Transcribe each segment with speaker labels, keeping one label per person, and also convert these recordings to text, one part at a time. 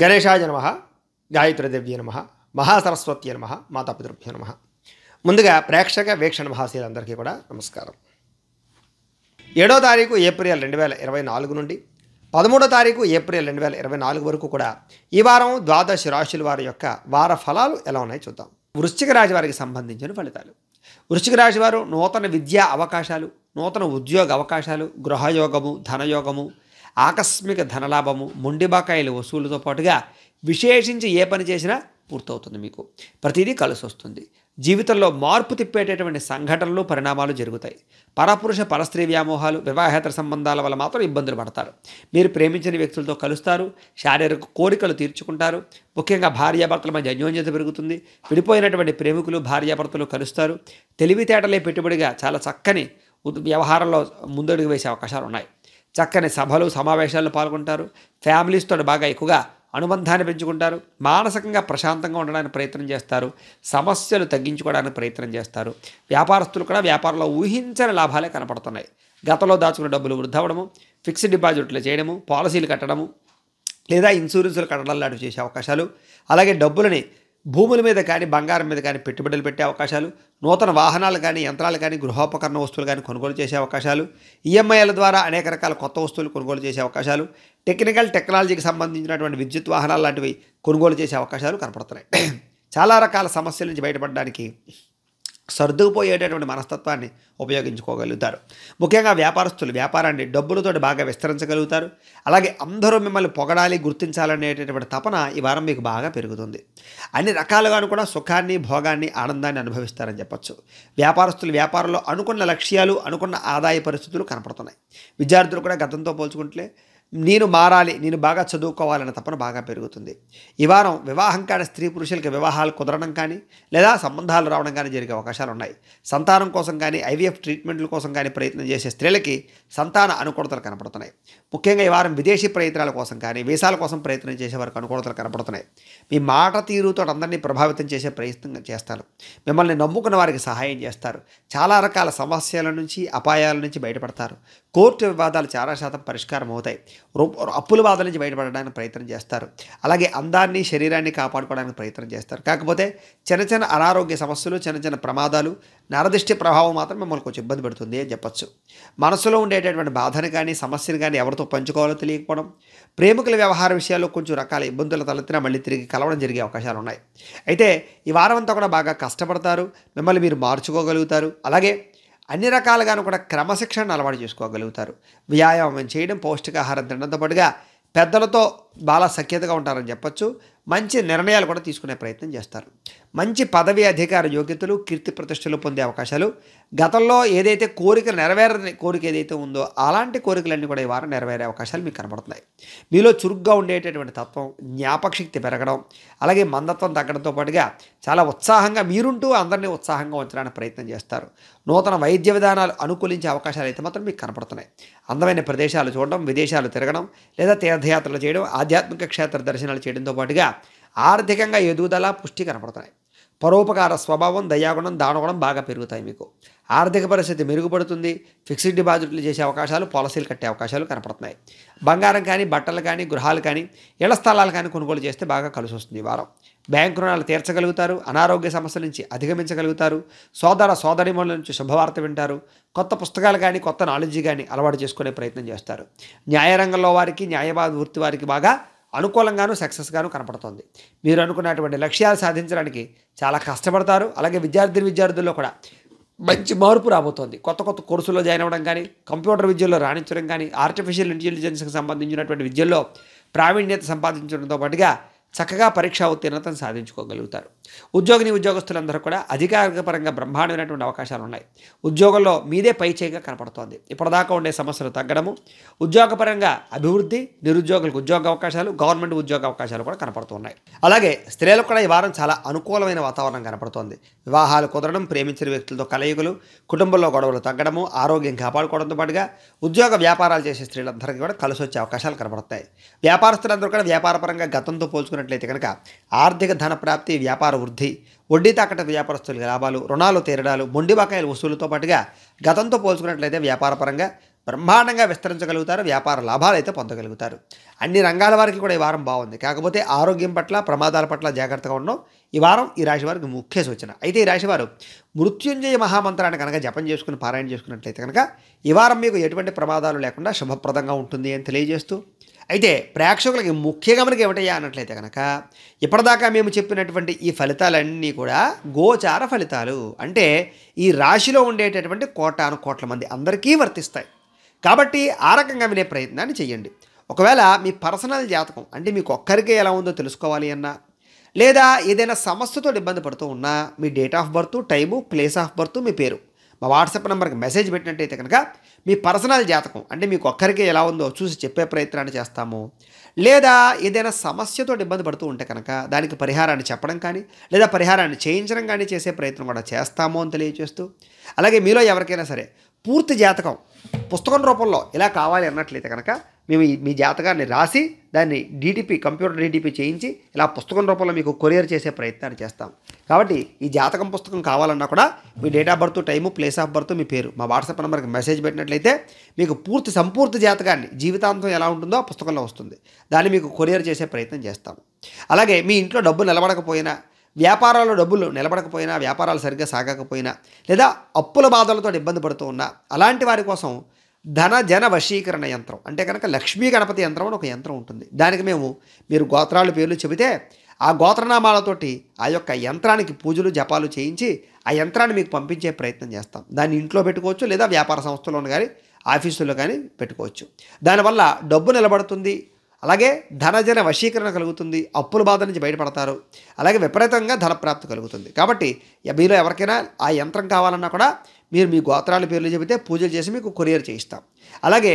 Speaker 1: గణేశాయ నమ గాయత్రీదేవ్య నమ మహాసరస్వతి నమ మాతాపితృభ్య నమ ముందుగా ప్రేక్షక వీక్షణ మహాశీలందరికీ కూడా నమస్కారం ఏడో తారీఖు ఏప్రిల్ రెండు వేల ఇరవై నాలుగు నుండి పదమూడో తారీఖు ఏప్రిల్ రెండు వేల ఇరవై నాలుగు వరకు కూడా ఈ వారం ద్వాదశ రాశుల వారి యొక్క వార ఫలాలు ఎలా ఉన్నాయో చూద్దాం వృశ్చిక రాశి వారికి సంబంధించిన ఫలితాలు వృశ్చిక రాశి వారు నూతన విద్యా అవకాశాలు నూతన ఉద్యోగ అవకాశాలు గృహయోగము ధనయోగము ఆకస్మిక ధనలాభము బకాయిల వసూలుతో పాటుగా విశేషించి ఏ పని చేసినా పూర్తవుతుంది మీకు ప్రతిదీ కలిసి వస్తుంది జీవితంలో మార్పు తిప్పేటటువంటి సంఘటనలు పరిణామాలు జరుగుతాయి పరపురుష పరస్త్రీ వ్యామోహాలు వివాహేతర సంబంధాల వల్ల మాత్రం ఇబ్బందులు పడతారు మీరు ప్రేమించిన వ్యక్తులతో కలుస్తారు శారీరక కోరికలు తీర్చుకుంటారు ముఖ్యంగా భార్యాభర్తల మధ్య అన్యోన్యత పెరుగుతుంది విడిపోయినటువంటి ప్రేమికులు భార్యాభర్తలు కలుస్తారు తెలివితేటలే పెట్టుబడిగా చాలా చక్కని వ్యవహారంలో ముందడుగు వేసే అవకాశాలు ఉన్నాయి చక్కని సభలు సమావేశాల్లో పాల్గొంటారు ఫ్యామిలీస్తో బాగా ఎక్కువగా అనుబంధాన్ని పెంచుకుంటారు మానసికంగా ప్రశాంతంగా ఉండడానికి ప్రయత్నం చేస్తారు సమస్యలు తగ్గించుకోవడానికి ప్రయత్నం చేస్తారు వ్యాపారస్తులు కూడా వ్యాపారంలో ఊహించని లాభాలే కనపడుతున్నాయి గతంలో దాచుకున్న డబ్బులు వృద్ధవడము ఫిక్స్డ్ డిపాజిట్లు చేయడము పాలసీలు కట్టడము లేదా ఇన్సూరెన్సులు కట్టడం లాంటివి చేసే అవకాశాలు అలాగే డబ్బులని భూముల మీద కానీ బంగారం మీద కానీ పెట్టుబడులు పెట్టే అవకాశాలు నూతన వాహనాలు కానీ యంత్రాలు కానీ గృహోపకరణ వస్తువులు కానీ కొనుగోలు చేసే అవకాశాలు ఈఎంఐల ద్వారా అనేక రకాల కొత్త వస్తువులు కొనుగోలు చేసే అవకాశాలు టెక్నికల్ టెక్నాలజీకి సంబంధించినటువంటి విద్యుత్ వాహనాలు లాంటివి కొనుగోలు చేసే అవకాశాలు కనపడుతున్నాయి చాలా రకాల సమస్యల నుంచి బయటపడడానికి సర్దుకుపోయేటటువంటి మనస్తత్వాన్ని ఉపయోగించుకోగలుగుతారు ముఖ్యంగా వ్యాపారస్తులు వ్యాపారాన్ని డబ్బులతో బాగా విస్తరించగలుగుతారు అలాగే అందరూ మిమ్మల్ని పొగడాలి గుర్తించాలనేటటువంటి తపన ఈ వారం మీకు బాగా పెరుగుతుంది అన్ని రకాలుగాను కూడా సుఖాన్ని భోగాన్ని ఆనందాన్ని అనుభవిస్తారని చెప్పచ్చు వ్యాపారస్తులు వ్యాపారంలో అనుకున్న లక్ష్యాలు అనుకున్న ఆదాయ పరిస్థితులు కనపడుతున్నాయి విద్యార్థులు కూడా గతంతో పోల్చుకుంటే నేను మారాలి నేను బాగా చదువుకోవాలన్న తపన బాగా పెరుగుతుంది ఈ వారం వివాహం కాని స్త్రీ పురుషులకి వివాహాలు కుదరడం కానీ లేదా సంబంధాలు రావడం కానీ జరిగే అవకాశాలు ఉన్నాయి సంతానం కోసం కానీ ఐవీఎఫ్ ట్రీట్మెంట్ల కోసం కానీ ప్రయత్నం చేసే స్త్రీలకి సంతాన అనుకూలతలు కనపడుతున్నాయి ముఖ్యంగా ఈ వారం విదేశీ ప్రయత్నాల కోసం కానీ వీసాల కోసం ప్రయత్నం చేసే వారికి అనుకూలతలు కనపడుతున్నాయి మీ మాట తీరుతో అందరినీ ప్రభావితం చేసే ప్రయత్నం చేస్తారు మిమ్మల్ని నమ్ముకున్న వారికి సహాయం చేస్తారు చాలా రకాల సమస్యల నుంచి అపాయాల నుంచి బయటపడతారు కోర్టు వివాదాలు చాలా శాతం పరిష్కారం అవుతాయి అప్పుల బాధల నుంచి బయటపడడానికి ప్రయత్నం చేస్తారు అలాగే అందాన్ని శరీరాన్ని కాపాడుకోవడానికి ప్రయత్నం చేస్తారు కాకపోతే చిన్న చిన్న అనారోగ్య సమస్యలు చిన్న చిన్న ప్రమాదాలు నరదృష్టి ప్రభావం మాత్రం మిమ్మల్ని కొంచెం ఇబ్బంది పెడుతుంది అని చెప్పచ్చు మనసులో ఉండేటటువంటి బాధను కానీ సమస్యను కానీ ఎవరితో పంచుకోవాలో తెలియకపోవడం ప్రేమికుల వ్యవహార విషయాల్లో కొంచెం రకాల ఇబ్బందులు తలెత్తినా మళ్ళీ తిరిగి కలవడం జరిగే అవకాశాలు ఉన్నాయి అయితే ఈ వారం అంతా కూడా బాగా కష్టపడతారు మిమ్మల్ని మీరు మార్చుకోగలుగుతారు అలాగే అన్ని రకాలుగాను కూడా క్రమశిక్షణను అలవాటు చేసుకోగలుగుతారు వ్యాయామం చేయడం పౌష్టికాహారం తినడంతో పాటుగా పెద్దలతో బాగా సఖ్యతగా ఉంటారని చెప్పచ్చు మంచి నిర్ణయాలు కూడా తీసుకునే ప్రయత్నం చేస్తారు మంచి పదవి అధికార యోగ్యతలు కీర్తి ప్రతిష్టలు పొందే అవకాశాలు గతంలో ఏదైతే కోరిక నెరవేరని కోరిక ఏదైతే ఉందో అలాంటి కోరికలన్నీ కూడా ఈ వారం నెరవేరే అవకాశాలు మీకు కనబడుతున్నాయి మీలో చురుగ్గా ఉండేటటువంటి తత్వం జ్ఞాపకశక్తి పెరగడం అలాగే మందత్వం తగ్గడంతో పాటుగా చాలా ఉత్సాహంగా మీరుంటూ అందరినీ ఉత్సాహంగా ఉంచడానికి ప్రయత్నం చేస్తారు నూతన వైద్య విధానాలు అనుకూలించే అవకాశాలు అయితే మాత్రం మీకు కనపడుతున్నాయి అందమైన ప్రదేశాలు చూడడం విదేశాలు తిరగడం లేదా తీర్థయాత్రలు చేయడం ఆధ్యాత్మిక క్షేత్ర దర్శనాలు చేయడంతో పాటుగా ఆర్థికంగా ఎదుగుదల పుష్టి కనపడుతున్నాయి పరోపకార స్వభావం దయాగుణం దానగుణం బాగా పెరుగుతాయి మీకు ఆర్థిక పరిస్థితి మెరుగుపడుతుంది ఫిక్స్డ్ డిపాజిట్లు చేసే అవకాశాలు పాలసీలు కట్టే అవకాశాలు కనపడుతున్నాయి బంగారం కానీ బట్టలు కానీ గృహాలు కానీ ఇళ్ల స్థలాలు కానీ కొనుగోలు చేస్తే బాగా కలిసి వస్తుంది వారం బ్యాంకు రుణాలు తీర్చగలుగుతారు అనారోగ్య సమస్యల నుంచి అధిగమించగలుగుతారు సోదర సోదరిమణుల నుంచి శుభవార్త వింటారు కొత్త పుస్తకాలు కానీ కొత్త నాలెడ్జీ కానీ అలవాటు చేసుకునే ప్రయత్నం చేస్తారు న్యాయరంగంలో వారికి న్యాయవాద వృత్తి వారికి బాగా అనుకూలంగాను సక్సెస్గాను కనపడుతుంది మీరు అనుకున్నటువంటి లక్ష్యాలు సాధించడానికి చాలా కష్టపడతారు అలాగే విద్యార్థి విద్యార్థుల్లో కూడా మంచి మార్పు రాబోతోంది కొత్త కొత్త కోర్సుల్లో జాయిన్ అవ్వడం కానీ కంప్యూటర్ విద్యలో రాణించడం కానీ ఆర్టిఫిషియల్ ఇంటెలిజెన్స్కి సంబంధించినటువంటి విద్యల్లో ప్రావీణ్యత సంపాదించడంతో పాటుగా చక్కగా పరీక్ష ఉత్తీర్ణతను సాధించుకోగలుగుతారు ఉద్యోగిని ఉద్యోగస్తులందరూ కూడా అధికారికపరంగా బ్రహ్మాండమైనటువంటి అవకాశాలు ఉన్నాయి ఉద్యోగంలో మీదే పై చేయగా కనపడుతోంది ఇప్పటిదాకా ఉండే సమస్యలు తగ్గడము ఉద్యోగపరంగా అభివృద్ధి నిరుద్యోగులకు ఉద్యోగ అవకాశాలు గవర్నమెంట్ ఉద్యోగ అవకాశాలు కూడా కనపడుతున్నాయి అలాగే స్త్రీలకు కూడా ఈ వారం చాలా అనుకూలమైన వాతావరణం కనపడుతోంది వివాహాలు కుదరడం ప్రేమించిన వ్యక్తులతో కలయికలు కుటుంబంలో గొడవలు తగ్గడము ఆరోగ్యం కాపాడుకోవడంతో పాటుగా ఉద్యోగ వ్యాపారాలు చేసే స్త్రీలందరికీ కూడా కలిసి వచ్చే అవకాశాలు కనపడతాయి వ్యాపారస్తులందరూ కూడా వ్యాపారపరంగా గతంతో పోల్చుకుని చూసుకున్నట్లయితే కనుక ఆర్థిక ధన ప్రాప్తి వ్యాపార వృద్ధి వడ్డీ తాకట వ్యాపారస్తులకి లాభాలు రుణాలు తీరడాలు మొండి బకాయిల వసూలుతో పాటుగా గతంతో పోల్చుకున్నట్లయితే వ్యాపారపరంగా బ్రహ్మాండంగా విస్తరించగలుగుతారు వ్యాపార లాభాలు అయితే పొందగలుగుతారు అన్ని రంగాల వారికి కూడా ఈ వారం బాగుంది కాకపోతే ఆరోగ్యం పట్ల ప్రమాదాల పట్ల జాగ్రత్తగా ఉండడం ఈ వారం ఈ రాశి వారికి ముఖ్య సూచన అయితే ఈ రాశివారు మృత్యుంజయ మహామంత్రాన్ని కనుక జపం చేసుకుని పారాయణ చేసుకున్నట్లయితే కనుక ఈ వారం మీకు ఎటువంటి ప్రమాదాలు లేకుండా శుభప్రదంగా ఉంటుంది అని తెలియజేస్తూ అయితే ప్రేక్షకులకి ముఖ్య గమనిక ఏమిటయ్యా అన్నట్లయితే కనుక ఇప్పటిదాకా మేము చెప్పినటువంటి ఈ ఫలితాలన్నీ కూడా గోచార ఫలితాలు అంటే ఈ రాశిలో ఉండేటటువంటి కోటాను కోట్ల మంది అందరికీ వర్తిస్తాయి కాబట్టి ఆ రకంగా వినే ప్రయత్నాన్ని చేయండి ఒకవేళ మీ పర్సనల్ జాతకం అంటే మీకు ఒక్కరికే ఎలా ఉందో తెలుసుకోవాలి అన్నా లేదా ఏదైనా సమస్యతో ఇబ్బంది పడుతూ ఉన్నా మీ date of birth time place of birth మీ పేరు మా వాట్సాప్ నెంబర్కి మెసేజ్ పెట్టినట్టయితే కనుక మీ పర్సనల్ జాతకం అంటే మీకు ఒక్కరికే ఎలా ఉందో చూసి చెప్పే ప్రయత్నాన్ని చేస్తాము లేదా ఏదైనా సమస్యతో ఇబ్బంది పడుతూ ఉంటే కనుక దానికి పరిహారాన్ని చెప్పడం కానీ లేదా పరిహారాన్ని చేయించడం కానీ చేసే ప్రయత్నం కూడా చేస్తాము అని తెలియజేస్తూ అలాగే మీలో ఎవరికైనా సరే పూర్తి జాతకం పుస్తకం రూపంలో ఇలా కావాలి అన్నట్లయితే కనుక మేము మీ జాతకాన్ని రాసి దాన్ని డీటీపీ కంప్యూటర్ డీటీపీ చేయించి ఇలా పుస్తకం రూపంలో మీకు కొరియర్ చేసే ప్రయత్నాన్ని చేస్తాం కాబట్టి ఈ జాతకం పుస్తకం కావాలన్నా కూడా మీ date of birth time place of birth మీ పేరు మా వాట్సాప్ నెంబర్కి మెసేజ్ పెట్టినట్లయితే మీకు పూర్తి సంపూర్తి జాతకాన్ని జీవితాంతం ఎలా ఉంటుందో ఆ పుస్తకంలో వస్తుంది దాన్ని మీకు కొరియర్ చేసే ప్రయత్నం చేస్తాం అలాగే మీ ఇంట్లో డబ్బు నిలబడకపోయినా వ్యాపారాల్లో డబ్బులు నిలబడకపోయినా వ్యాపారాలు సరిగ్గా సాగకపోయినా లేదా అప్పుల బాధలతో ఇబ్బంది పడుతూ ఉన్నా అలాంటి వారి కోసం ధన జన వశీకరణ యంత్రం అంటే కనుక లక్ష్మీ గణపతి యంత్రం అని ఒక యంత్రం ఉంటుంది దానికి మేము మీరు గోత్రాలు పేర్లు చెబితే ఆ గోత్రనామాలతోటి ఆ యొక్క యంత్రానికి పూజలు జపాలు చేయించి ఆ యంత్రాన్ని మీకు పంపించే ప్రయత్నం చేస్తాం దాన్ని ఇంట్లో పెట్టుకోవచ్చు లేదా వ్యాపార సంస్థలోను కానీ ఆఫీసులో కానీ పెట్టుకోవచ్చు దానివల్ల డబ్బు నిలబడుతుంది అలాగే ధనజన వశీకరణ కలుగుతుంది అప్పుల బాధ నుంచి బయటపడతారు అలాగే విపరీతంగా ధనప్రాప్తి కలుగుతుంది కాబట్టి మీలో ఎవరికైనా ఆ యంత్రం కావాలన్నా కూడా మీరు మీ గోత్రాల పేర్లు చెబితే పూజలు చేసి మీకు కొరియర్ చేయిస్తాం అలాగే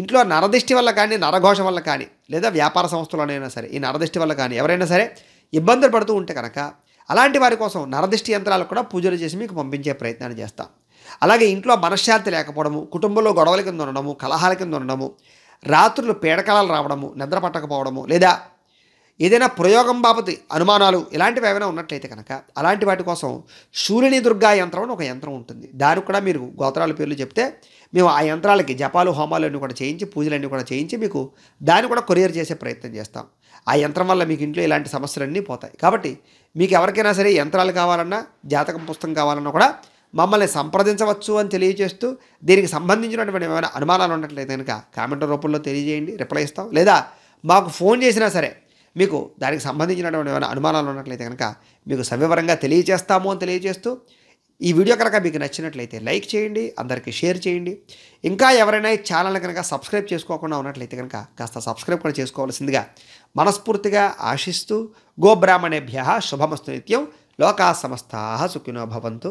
Speaker 1: ఇంట్లో నరదిష్టి వల్ల కానీ నరఘోష వల్ల కానీ లేదా వ్యాపార సంస్థలోనైనా సరే ఈ నరదిష్టి వల్ల కానీ ఎవరైనా సరే ఇబ్బందులు పడుతూ ఉంటే కనుక అలాంటి వారి కోసం నరదిష్టి యంత్రాలు కూడా పూజలు చేసి మీకు పంపించే ప్రయత్నాన్ని చేస్తాం అలాగే ఇంట్లో మనశ్శాంతి లేకపోవడము కుటుంబంలో గొడవల కింద ఉండడము కలహాల కింద ఉండడము రాత్రులు పీడకలాలు రావడము నిద్ర పట్టకపోవడము లేదా ఏదైనా ప్రయోగం బాబతి అనుమానాలు ఇలాంటివి ఏమైనా ఉన్నట్లయితే కనుక అలాంటి వాటి కోసం సూర్యుని దుర్గా యంత్రం అని ఒక యంత్రం ఉంటుంది దానికి కూడా మీరు గోత్రాల పేర్లు చెప్తే మేము ఆ యంత్రాలకి జపాలు హోమాలు అన్నీ కూడా చేయించి పూజలన్నీ కూడా చేయించి మీకు దాన్ని కూడా కొరియర్ చేసే ప్రయత్నం చేస్తాం ఆ యంత్రం వల్ల మీకు ఇంట్లో ఇలాంటి సమస్యలన్నీ పోతాయి కాబట్టి మీకు ఎవరికైనా సరే యంత్రాలు కావాలన్నా జాతకం పుస్తకం కావాలన్నా కూడా మమ్మల్ని సంప్రదించవచ్చు అని తెలియజేస్తూ దీనికి సంబంధించినటువంటి ఏమైనా అనుమానాలు ఉన్నట్లయితే కనుక కామెంట్ రూపంలో తెలియజేయండి రిప్లై ఇస్తాం లేదా మాకు ఫోన్ చేసినా సరే మీకు దానికి సంబంధించినటువంటి ఏమైనా అనుమానాలు ఉన్నట్లయితే కనుక మీకు సవివరంగా తెలియజేస్తాము అని తెలియజేస్తూ ఈ వీడియో కనుక మీకు నచ్చినట్లయితే లైక్ చేయండి అందరికీ షేర్ చేయండి ఇంకా ఎవరైనా ఈ ఛానల్ కనుక సబ్స్క్రైబ్ చేసుకోకుండా ఉన్నట్లయితే కనుక కాస్త సబ్స్క్రైబ్ కూడా చేసుకోవాల్సిందిగా మనస్ఫూర్తిగా ఆశిస్తూ గోబ్రాహ్మణేభ్య శుభమస్తు నిత్యం లోకా సమస్తా సుఖినో భవంతు